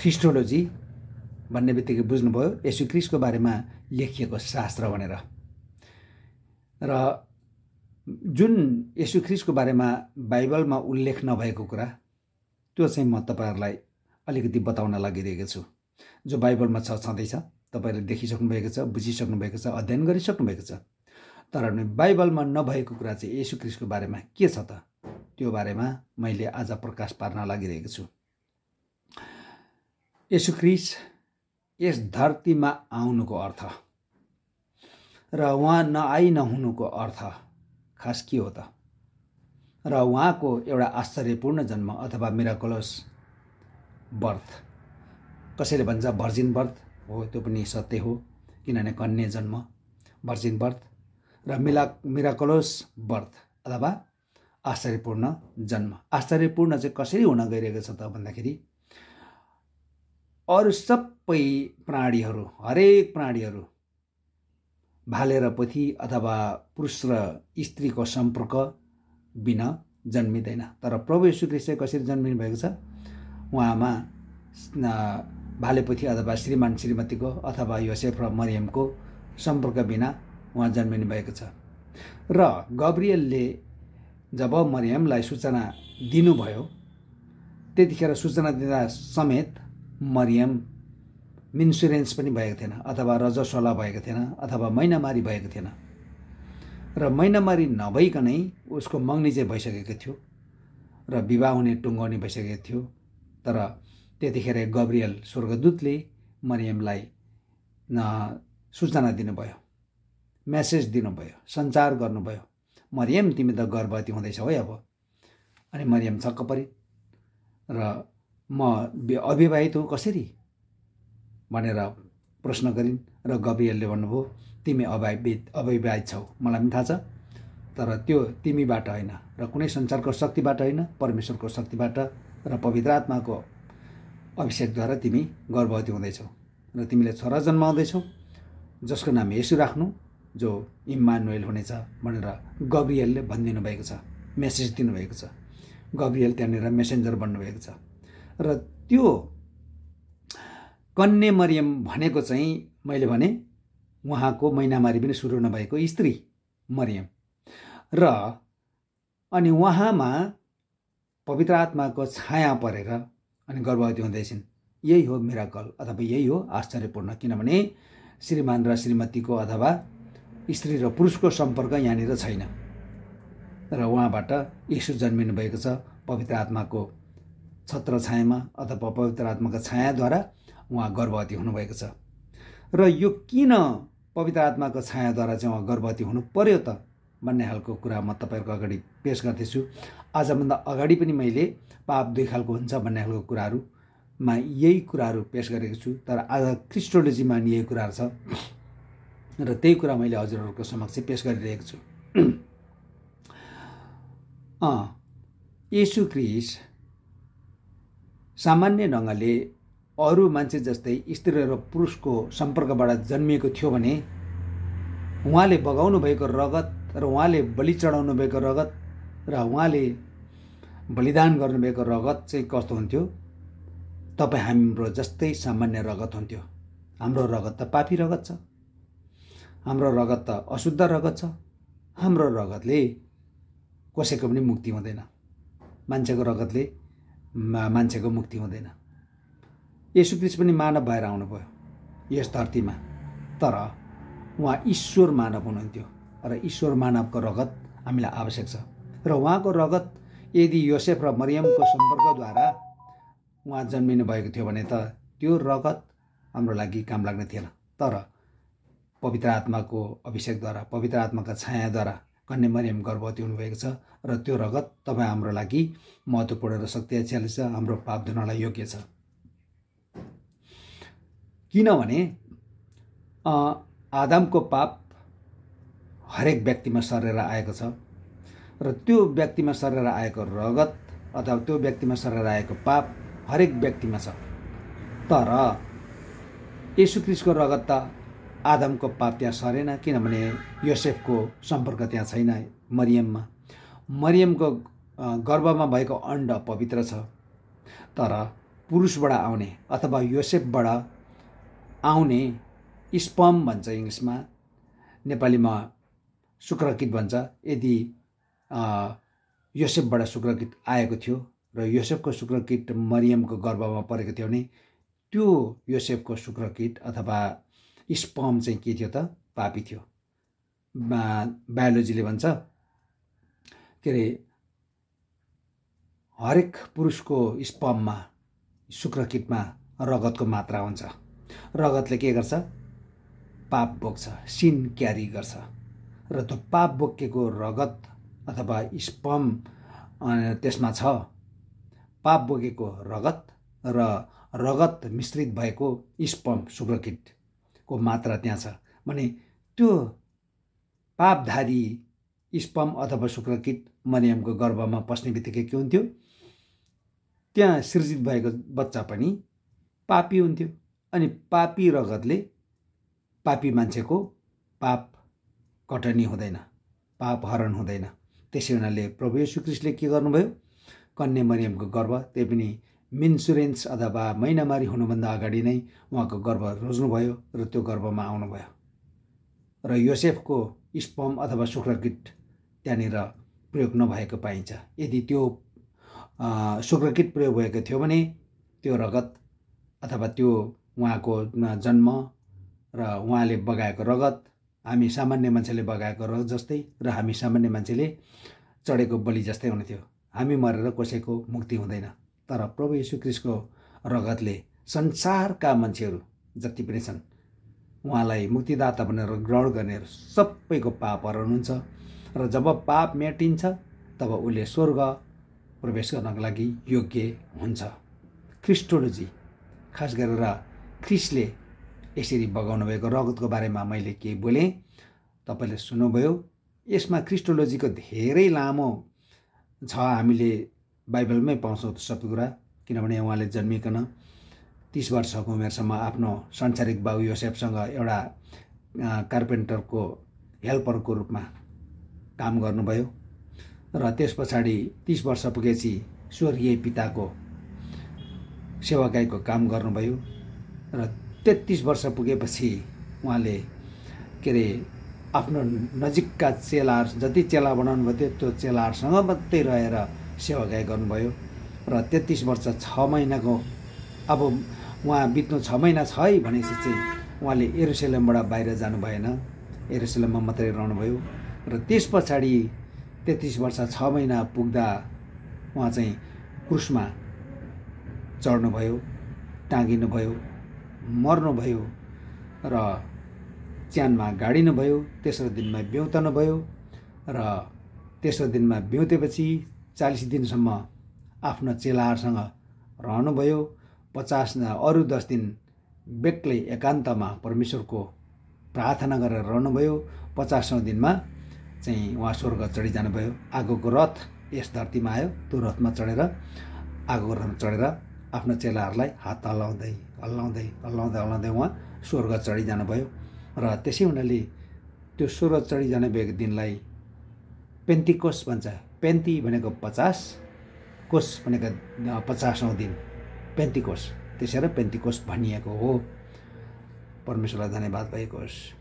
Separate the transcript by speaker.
Speaker 1: क्रिस्टोलोजी भन्ने बित्तिकै बुझ्नुभयो यसु क्रिस्टको बारेमा लेखिएको शास्त्र भनेर र जुन यसु क्रिस्टको बारेमा बाइबलमा उल्लेख नभएको कुरा त्यो चाहिँ म तपाईँहरूलाई अलिकति बताउन लागिरहेको छु जो बाइबलमा छ छँदैछ तपाईँले देखिसक्नुभएको छ बुझिसक्नुभएको छ अध्ययन गरिसक्नुभएको छ तर बाइबलमा नभएको कुरा चाहिँ यसु क्रिस्टको बारेमा के छ त त्यो बारेमा मैले आज प्रकाश पार्न लागिरहेको छु यसुक्रिस यस धरतीमा आउनुको अर्थ र उहाँ नआइ नहुनुको अर्थ खास के हो त र उहाँको एउटा आश्चर्यपूर्ण जन्म अथवा मिराकुलस बर्थ कसैले भन्छ भर्जिन बर्थ हो त्यो पनि सत्य हो किनभने कन्या जन्म भर्जिन बर्थ र मिला मिराकुलस बर्थ अथवा आश्चर्यपूर्ण जन्म आश्चर्यपूर्ण चाहिँ कसरी हुन गइरहेको छ त भन्दाखेरि अरू सबै प्राणीहरू हरेक प्राणीहरू भालेर पोथी अथवा पुरुष र स्त्रीको सम्पर्क बिना जन्मिँदैन तर प्रभु कृष्ण कसरी जन्मिनु भएको छ उहाँमा भालेपोथी अथवा श्रीमान श्रीमतीको अथवा योसेफ र मरियमको सम्पर्क बिना उहाँ जन्मिनु भएको छ र गब्रियलले जब मरियमलाई सूचना दिनुभयो त्यतिखेर सूचना दिँदा समेत मरियम मिन्सुरेन्स पनि भएको थिएन अथवा रजस्वला भएको थिएन अथवा महिनामारी भएको थिएन र महिनामारी नभइकनै उसको मगनी चाहिँ भइसकेको थियो र विवाह हुने टुङ्गाउने भइसकेको थियो तर त्यतिखेर गब्रियल स्वर्गदूतले मरियमलाई सूचना दिनुभयो म्यासेज दिनुभयो सञ्चार गर्नुभयो मरियम तिमी त गर्भवती हुँदैछौ है अब अनि मरियम छक्क परि र म अविवाहित हुँ कसरी भनेर प्रश्न गरिन् र गबियलले भन्नुभयो तिमी अविवाहित अविवाहित छौ मलाई पनि थाहा छ तर त्यो तिमीबाट होइन र कुनै संसारको शक्तिबाट होइन परमेश्वरको शक्तिबाट र पवित्र आत्माको अभिषेकद्वारा तिमी गर्भवती हुँदैछौ र तिमीले छोरा जन्माउँदैछौ जसको नाम यसु राख्नु जो इमानुएल हुनेछ भनेर गब्रियलले भनिदिनु भएको छ मेसेज दिनुभएको छ गबियल त्यहाँनिर मेसेन्जर बन्नुभएको छ र त्यो कन्ने मरियम भनेको चाहिँ मैले भने उहाँको महिनामारी पनि सुरु नभएको स्त्री मरियम र अनि उहाँमा पवित्र आत्माको छाया परेर अनि गर्भवती हुँदैछन् यही हो मेराकल अथवा यही हो आश्चर्यपूर्ण किनभने श्रीमान र श्रीमतीको अथवा स्त्री र पुरुषको सम्पर्क यहाँनिर छैन र उहाँबाट यसो जन्मिनु भएको छ पवित्र आत्माको छत्र छायामा अथवा पवित्र आत्माको छायाद्वारा उहाँ गर्भवती हुनुभएको छ र यो किन पवित्र आत्माको छायाद्वारा चाहिँ उहाँ गर्भवती हुनु पर्यो त भन्ने खालको कुरा म तपाईँहरूको अगाडि पेस गर्दैछु आजभन्दा अगाडि पनि मैले पाप दुई खालको हुन्छ भन्ने खालको कुराहरूमा यही कुराहरू पेस गरेको छु तर आज क्रिस्टोलोजीमा नि यही कुराहरू छ र त्यही कुरा मैले हजुरहरूको समक्ष पेस गरिरहेको छु यसु क्रिस्ट सामान्य ढङ्गले अरू मान्छे जस्तै स्त्री र पुरुषको सम्पर्कबाट जन्मिएको थियो भने उहाँले बगाउनु भएको रगत र उहाँले बलि चढाउनु भएको रगत र उहाँले बलिदान गर्नुभएको रगत चाहिँ कस्तो हुन्थ्यो तपाईँ हाम्रो जस्तै सामान्य रगत हुन्थ्यो हाम्रो रगत त पापी रगत छ हाम्रो रगत त अशुद्ध रगत छ हाम्रो रगतले कसैको पनि मुक्ति हुँदैन मान्छेको रगतले मान्छेको मुक्ति हुँदैन यसुकृष पनि मानव भएर आउनुभयो यस धरतीमा तर उहाँ ईश्वर मानव हुनुहुन्थ्यो र ईश्वर मानवको रगत हामीलाई आवश्यक छ र उहाँको रगत यदि योसेफ र मरियमको सम्पर्कद्वारा उहाँ जन्मिनु भएको थियो भने त त्यो रगत हाम्रो लागि काम लाग्ने थिएन तर पवित्र आत्माको अभिषेकद्वारा पवित्र आत्माका छायाद्वारा कन्या मरियम गर्भवती हुनुभएको छ र त्यो रगत तपाईँ हाम्रो लागि महत्त्वपूर्ण र शक्ति छ्यालिस छ हाम्रो पाप धुनलाई योग्य छ किनभने आदामको पाप हरेक व्यक्तिमा सरेर आएको छ र त्यो व्यक्तिमा सरेर आएको रगत अथवा त्यो व्यक्तिमा सरेर आएको पाप हरेक व्यक्तिमा छ तर यशु क्रिस्टको रगत त आदमको पाप त्यहाँ सरेन किनभने योसेफको सम्पर्क त्यहाँ छैन मरियममा मरियमको गर्भमा भएको अण्ड पवित्र छ तर पुरुषबाट आउने अथवा योसेफबाट आउने स्पम भन्छ इङ्ग्लिसमा नेपालीमा शुक्रकित भन्छ यदि योसेफबाट शुक्रकित आएको थियो र योसेफको शुक्रकिट मरियमको गर्भमा परेको थियो भने त्यो योसेफको शुक्रकिट अथवा स्पम चाहिँ के थियो त पापी थियो बायोलोजीले भन्छ के अरे हरेक पुरुषको स्पममा शुक्रकिटमा रगतको मात्रा हुन्छ रगतले के गर्छ पाप बोक्छ सिन क्यारी गर्छ र त्यो पाप बोकेको रगत अथवा स्पम त्यसमा छ पाप बोकेको रगत र रगत मिश्रित भएको स्पर्म शुक्रकिट को मात्रा त्यहाँ छ भने त्यो पापधारी स्पम अथवा शुक्रकित मरियमको गर्भमा पस्ने बित्तिकै के हुन्थ्यो त्यहाँ सृजित भएको बच्चा पनि पापी हुन्थ्यो अनि पापी रगतले पापी मान्छेको पाप कटनी हुँदैन पाप हरण हुँदैन त्यसै हुनाले प्रभु श्रीकृष्णले के गर्नुभयो कन्या मरियमको गर्भ त्यही पनि मिन्सुरेन्स अथवा महिनामारी हुनुभन्दा अगाडि नै उहाँको गर्भ रोज्नुभयो र त्यो गर्भमा आउनुभयो र योसेफको स्पम अथवा शुक्रकिट त्यहाँनिर प्रयोग नभएको पाइन्छ यदि त्यो शुक्रकिट प्रयोग भएको थियो भने त्यो रगत अथवा त्यो उहाँको जन्म र उहाँले बगाएको रगत हामी सामान्य मान्छेले बगाएको रगत जस्तै र हामी सामान्य मान्छेले चढेको बलि जस्तै हुने थियो हामी मरेर कसैको मुक्ति हुँदैन तर प्रभु क्रिस्टको रगतले संसारका मान्छेहरू जति पनि छन् उहाँलाई मुक्तिदाता भनेर ग्रहण गर्नेहरू सबैको पाप हराउनुहुन्छ र जब पाप मेटिन्छ तब उसले स्वर्ग प्रवेश गर्नको लागि योग्य हुन्छ क्रिस्टोलोजी खास गरेर क्रिस्टले यसरी बगाउनु भएको रगतको बारेमा मैले के बोलेँ तपाईँले सुन्नुभयो यसमा क्रिस्टोलोजीको धेरै लामो छ हामीले बाइबलमै पाउँछौँ सबै कुरा किनभने उहाँले जन्मिकन तिस वर्षको उमेरसम्म आफ्नो संसारिक बाउ योसेफसँग एउटा कार्पेन्टरको हेल्परको रूपमा काम गर्नुभयो र त्यस पछाडि तिस वर्ष पुगेपछि स्वर्गीय पिताको सेवाकाईको काम गर्नुभयो र तेत्तिस वर्ष पुगेपछि उहाँले के अरे आफ्नो नजिकका चेलाहरू जति चेला बनाउनु भयो त्यो चेलाहरूसँग मात्रै रहेर सेवागाई गर्नुभयो र तेत्तिस वर्ष छ महिनाको अब उहाँ बित्नु छ महिना छ है भनेपछि चाहिँ उहाँले एरोसेलमबाट बाहिर जानु भएन एरोसेलममा मात्रै रहनुभयो र त्यस पछाडि तेत्तिस वर्ष छ महिना पुग्दा उहाँ चाहिँ क्रुसमा चढ्नुभयो टाँगिनुभयो मर्नुभयो र च्यानमा गाडिनुभयो तेस्रो दिनमा भयो र तेस्रो दिनमा बिउतेपछि चालिस दिनसम्म आफ्ना चेलाहरूसँग रहनुभयो पचास अरू दस दिन बेग्लै एकान्तमा परमेश्वरको प्रार्थना गरेर रहनुभयो पचासौँ दिनमा चाहिँ उहाँ स्वर्ग चढिजानुभयो जानुभयो आगोको रथ यस धरतीमा आयो त्यो रथमा चढेर आगोको रथमा चढेर आफ्नो चेलाहरूलाई हात हल्लाउँदै हल्लाउँदै हल्लाउँदै हल्लाउँदै उहाँ स्वर्ग चढिजानुभयो जानुभयो र त्यसै हुनाले त्यो स्वर्ग चढिजाने जाने दिनलाई पेन्टिकोस भन्छ पेन्ती भनेको पचास कोष भनेको पचासौँ दिन पेन्ती कोष त्यसै र पेन्ती कोष भनिएको हो परमेश्वरलाई धन्यवाद भएको होस्